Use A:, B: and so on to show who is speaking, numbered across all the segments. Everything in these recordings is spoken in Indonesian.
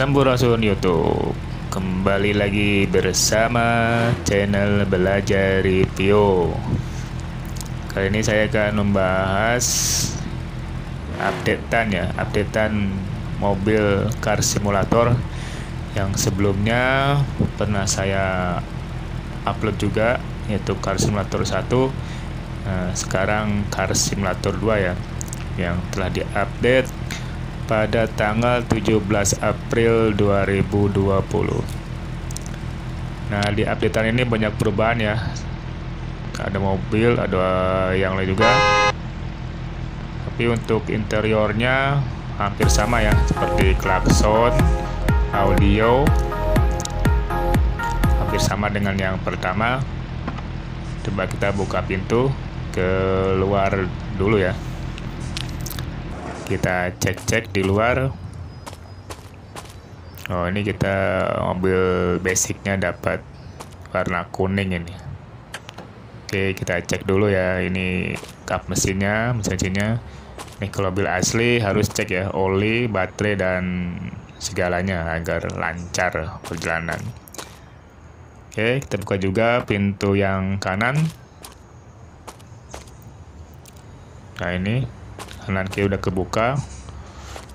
A: Sampurasun Youtube Kembali lagi bersama channel Belajar Review Kali ini saya akan membahas updatean ya Updatean mobil car simulator Yang sebelumnya pernah saya upload juga Yaitu car simulator 1 nah, Sekarang car simulator 2 ya Yang telah diupdate pada tanggal 17 April 2020. Nah di updatean ini banyak perubahan ya. Ada mobil, ada yang lain juga. Tapi untuk interiornya hampir sama ya, seperti klakson, audio, hampir sama dengan yang pertama. Coba kita buka pintu keluar dulu ya kita cek-cek di luar oh ini kita mobil basicnya dapat warna kuning ini oke kita cek dulu ya ini kap mesinnya mesinnya ini kalau mobil asli harus cek ya oli baterai dan segalanya agar lancar perjalanan oke kita buka juga pintu yang kanan nah ini kanan kiri udah kebuka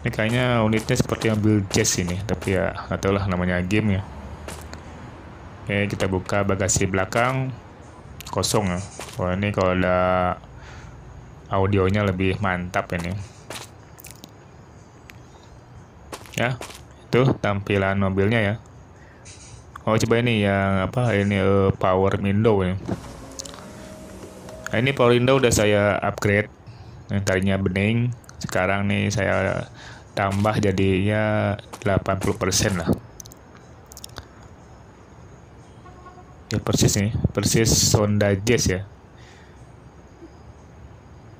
A: ini kayaknya unitnya seperti yang build jazz ini tapi ya nggak tau lah namanya game ya oke kita buka bagasi belakang kosong ya Oh ini kalau ada audionya lebih mantap ini ya itu tampilan mobilnya ya oh coba ini yang apa ini uh, power window ini nah, ini power window udah saya upgrade yang tadinya bening sekarang nih saya tambah jadinya 80% lah ya persis nih persis Sonda Jazz ya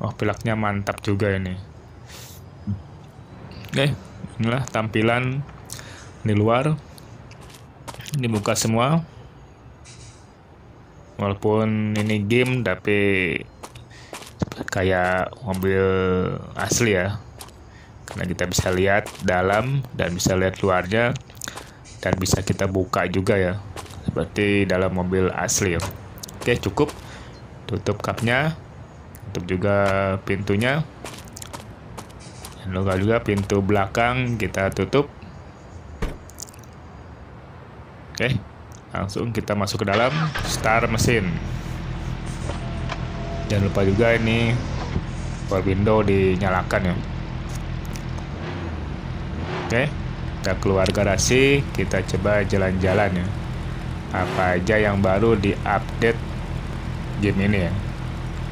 A: oh pilaknya mantap juga ini oke inilah tampilan di luar ini buka semua walaupun ini game tapi kayak mobil asli ya karena kita bisa lihat dalam dan bisa lihat luarnya dan bisa kita buka juga ya seperti dalam mobil asli ya. oke cukup tutup cupnya tutup juga pintunya dan luka juga pintu belakang kita tutup oke langsung kita masuk ke dalam start mesin jangan lupa juga ini power window dinyalakan ya oke kita keluar garasi kita coba jalan-jalan ya apa aja yang baru di update game ini ya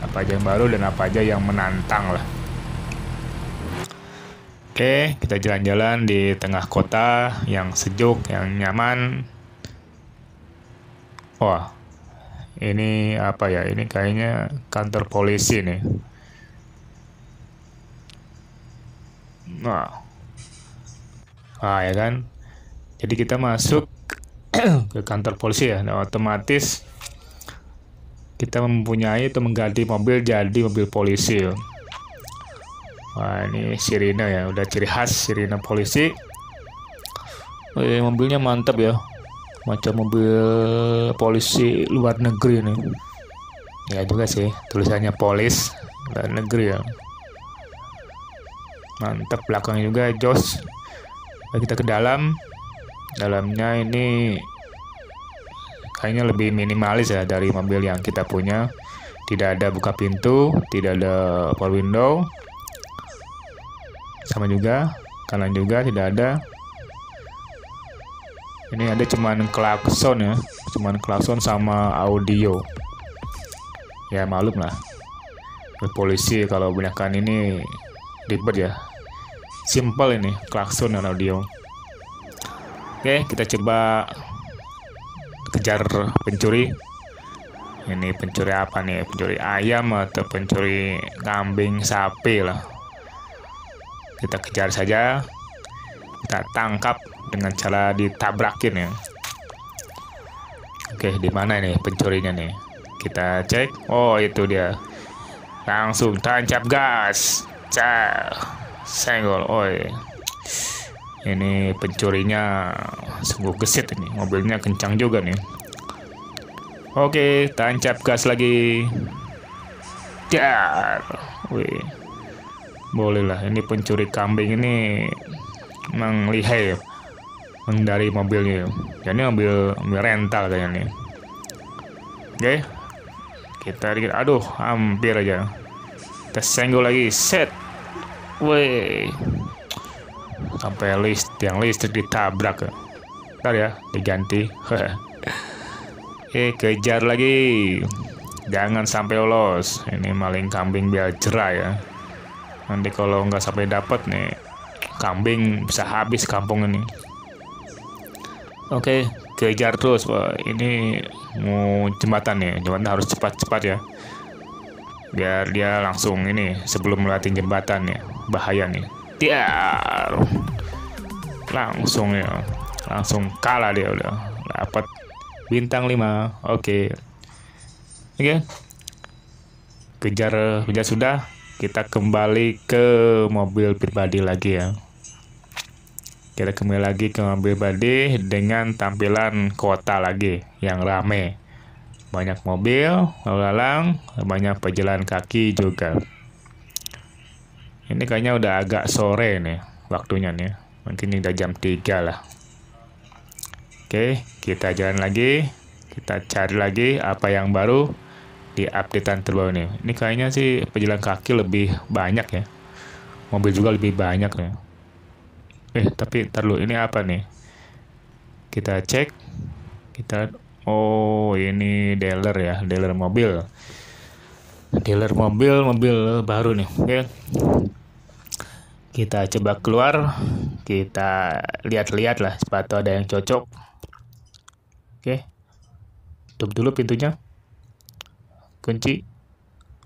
A: apa aja yang baru dan apa aja yang menantang lah Oke, kita jalan-jalan di tengah kota yang sejuk, yang nyaman. Wah, ini apa ya ini kayaknya kantor polisi nih nah ah ya kan jadi kita masuk ke kantor polisi ya nah, otomatis kita mempunyai atau mengganti mobil jadi mobil polisi ya. Wah ini sirine ya udah ciri khas sirine polisi Oh, iya, mobilnya mantap ya macam mobil polisi luar negeri nih ya juga sih tulisannya polis luar negeri ya mantap belakang juga jos kita ke dalam dalamnya ini kayaknya lebih minimalis ya dari mobil yang kita punya tidak ada buka pintu tidak ada power window sama juga kanan juga tidak ada ini ada cuman klakson ya cuman klakson sama audio ya malum lah polisi kalau banyakkan ini ribet ya simple ini klakson dan audio oke kita coba kejar pencuri ini pencuri apa nih pencuri ayam atau pencuri kambing sapi lah kita kejar saja kita tangkap dengan cara ditabrakin ya. Oke, di mana nih pencurinya nih? Kita cek. Oh, itu dia. Langsung tancap gas. Cah. Senggol. Oh. Ini pencurinya sungguh gesit ini. Mobilnya kencang juga nih. Oke, tancap gas lagi. Dar. Wih. Bolehlah, ini pencuri kambing ini menglihai mengendari mobilnya ya ini mobil, rental kayaknya nih oke kita dikit aduh hampir aja senggol lagi set woi sampai list yang listrik ditabrak ntar ya diganti Oke, eh, kejar lagi. Jangan sampai lolos. Ini maling kambing biar cerah ya. Nanti kalau nggak sampai dapat nih, kambing bisa habis kampung ini oke kejar terus Wah, ini mau jembatan ya. jembatan harus cepat-cepat ya biar dia langsung ini sebelum melewati jembatan ya bahaya nih tiar langsung ya langsung kalah dia udah dapat bintang 5 oke okay. oke okay. kejar kejar sudah kita kembali ke mobil pribadi lagi ya kita kembali lagi ke mobil badai dengan tampilan kota lagi yang rame banyak mobil lalu lalang banyak pejalan kaki juga ini kayaknya udah agak sore nih waktunya nih mungkin ini udah jam 3 lah oke kita jalan lagi kita cari lagi apa yang baru di updatean terbaru nih ini kayaknya sih pejalan kaki lebih banyak ya mobil juga lebih banyak nih eh tapi ntar lu ini apa nih kita cek kita oh ini dealer ya dealer mobil dealer mobil mobil baru nih oke kita coba keluar kita lihat-lihat lah sepatu ada yang cocok oke okay. tutup dulu pintunya kunci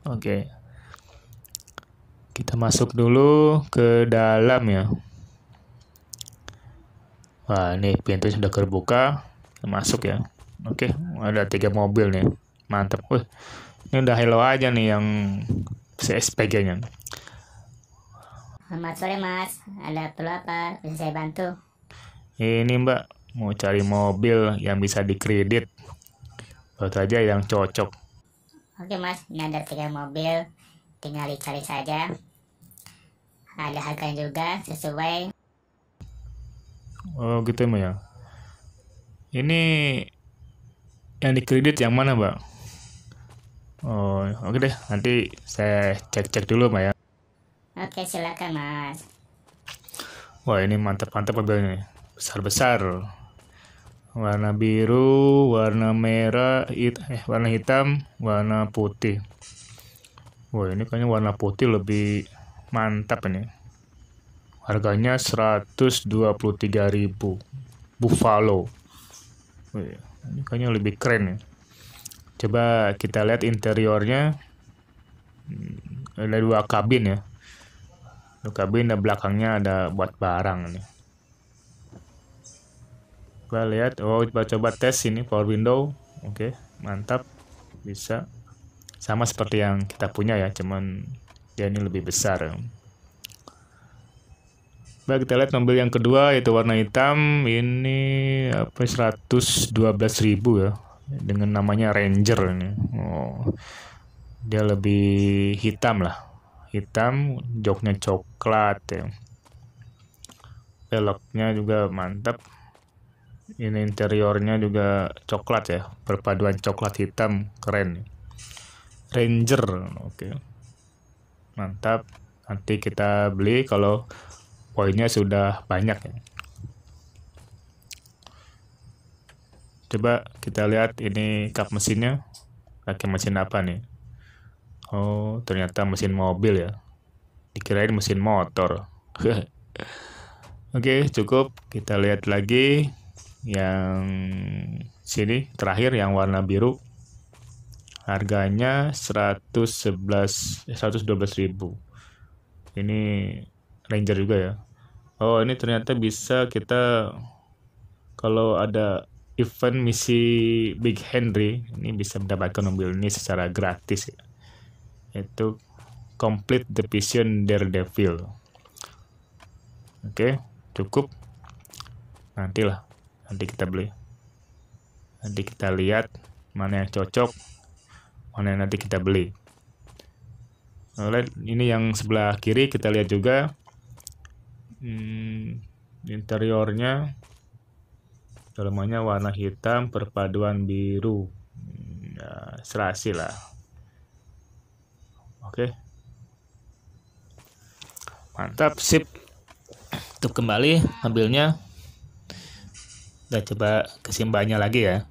A: oke kita masuk dulu ke dalam ya Wah, ini pintu sudah terbuka. Masuk ya. Oke, ada tiga mobil nih. Mantap. Wih, ini udah hello aja nih yang CSPG-nya.
B: Selamat sore mas, ada perlu apa? Bisa saya bantu?
A: Ini mbak, mau cari mobil yang bisa dikredit. Baru aja yang cocok.
B: Oke mas, ini ada tiga mobil, tinggal dicari saja. Ada harganya juga sesuai
A: Oh gitu ya, ya. Ini yang dikredit yang mana Mbak? Oh oke deh nanti saya cek-cek dulu Mbak ya.
B: Oke silakan Mas.
A: Wah ini mantap-mantap mobilnya Besar-besar. Warna biru, warna merah, hit, eh, warna hitam, warna putih. Wah ini kayaknya warna putih lebih mantap ini. Harganya 123.000 Buffalo. Ini kayaknya lebih keren ya. Coba kita lihat interiornya. Hmm, ada dua kabin ya. Dua kabin dan belakangnya ada buat barang nih. Coba lihat, oh coba coba tes ini power window. Oke, mantap. Bisa sama seperti yang kita punya ya, cuman dia ya ini lebih besar. Ya. Baik, kita lihat nombor yang kedua yaitu warna hitam. Ini apa 112.000 ya dengan namanya Ranger ini. Oh. Dia lebih hitam lah. Hitam, joknya coklat ya. Peloknya juga mantap. Ini interiornya juga coklat ya, perpaduan coklat hitam keren. Ranger, oke. Okay. Mantap. Nanti kita beli kalau poinnya sudah banyak ya. Coba kita lihat ini kap mesinnya. Pakai mesin apa nih? Oh, ternyata mesin mobil ya. Dikirain mesin motor. Oke, okay, cukup. Kita lihat lagi yang sini terakhir yang warna biru. Harganya 111 112.000. Eh, ini Ranger juga ya oh ini ternyata bisa kita kalau ada event misi Big Henry ini bisa mendapatkan mobil ini secara gratis ya. Itu complete the vision Daredevil. Oke, okay, cukup. Nantilah, nanti kita beli. Nanti kita lihat mana yang cocok, mana yang nanti kita beli. Oke ini yang sebelah kiri kita lihat juga Hmm, interiornya dalamannya warna hitam perpaduan biru. Hmm, ya, serasi lah. Oke. Okay. Mantap, sip. Tutup kembali ambilnya. udah coba kesimbanya lagi ya.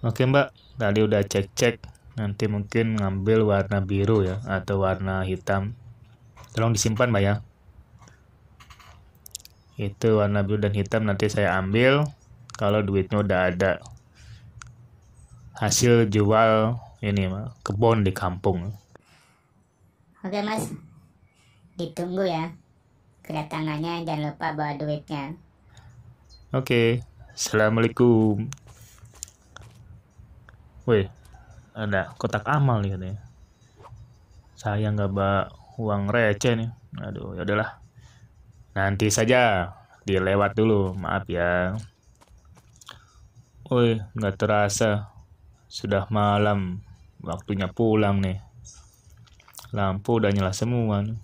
A: Oke mbak, tadi udah cek-cek nanti mungkin ngambil warna biru ya atau warna hitam tolong disimpan mbak ya itu warna biru dan hitam nanti saya ambil kalau duitnya udah ada hasil jual ini kebun di kampung
B: oke mas ditunggu ya kedatangannya jangan lupa bawa duitnya
A: oke assalamualaikum Woi ada kotak amal nih katanya sayang nggak bawa uang receh nih aduh ya udahlah nanti saja dilewat dulu maaf ya Woi, nggak terasa sudah malam waktunya pulang nih lampu udah nyala semua nih.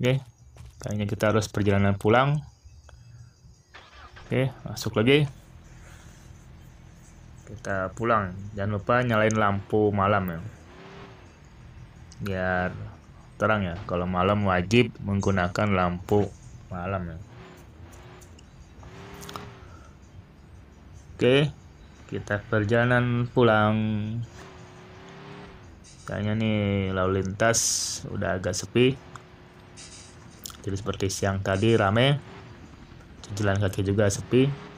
A: oke kayaknya kita harus perjalanan pulang oke masuk lagi kita pulang jangan lupa nyalain lampu malam ya biar terang ya kalau malam wajib menggunakan lampu malam ya oke kita perjalanan pulang kayaknya nih lalu lintas udah agak sepi jadi seperti siang tadi rame jalan kaki juga sepi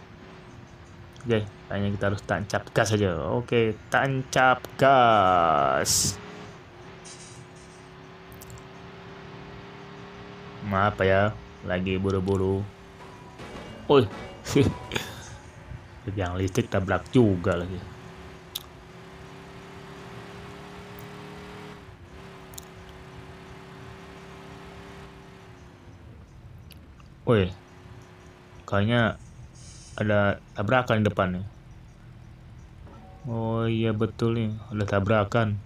A: Oke, hanya kita harus tancap gas aja. Oke, tancap gas. Maaf ya, lagi buru-buru. Woi. Yang listrik tabrak juga lagi. Woi. Kayaknya ada tabrakan di depannya. Oh iya betul nih, ada tabrakan.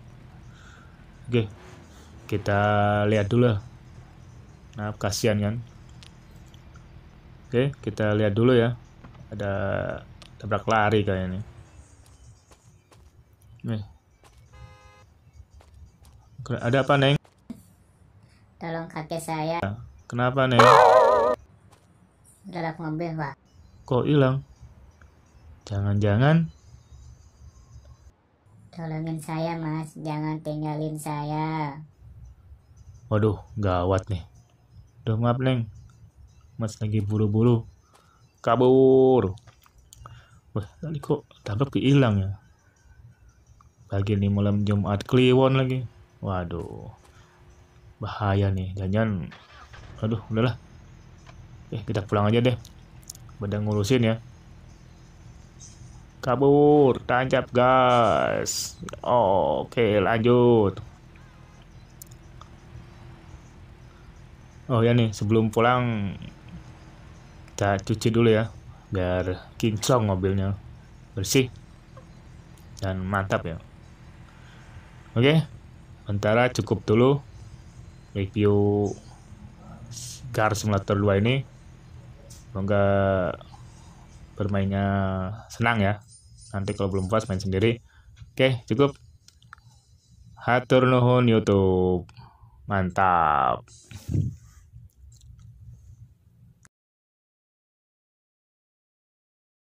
A: Oke, kita lihat dulu. Nah, kasihan kan. Oke, kita lihat dulu ya. Ada tabrak lari kayaknya. Nih. Ada apa, Neng?
B: Tolong kakek saya. Kenapa, Neng? Udah mobil Pak
A: kok hilang? Jangan-jangan
B: Tolongin saya mas, jangan tinggalin saya
A: Waduh, gawat nih Udah maaf Neng Mas lagi buru-buru Kabur Wah, tadi kok tangkap hilang ya Lagi nih malam Jumat Kliwon lagi Waduh Bahaya nih, jangan Aduh, udahlah Eh, kita pulang aja deh pada ngurusin ya kabur tancap gas oke lanjut oh ya nih sebelum pulang kita cuci dulu ya biar kinclong mobilnya bersih dan mantap ya oke antara sementara cukup dulu review Car Simulator 2 ini semoga bermainnya senang ya nanti kalau belum puas main sendiri oke cukup hatur nuhun YouTube mantap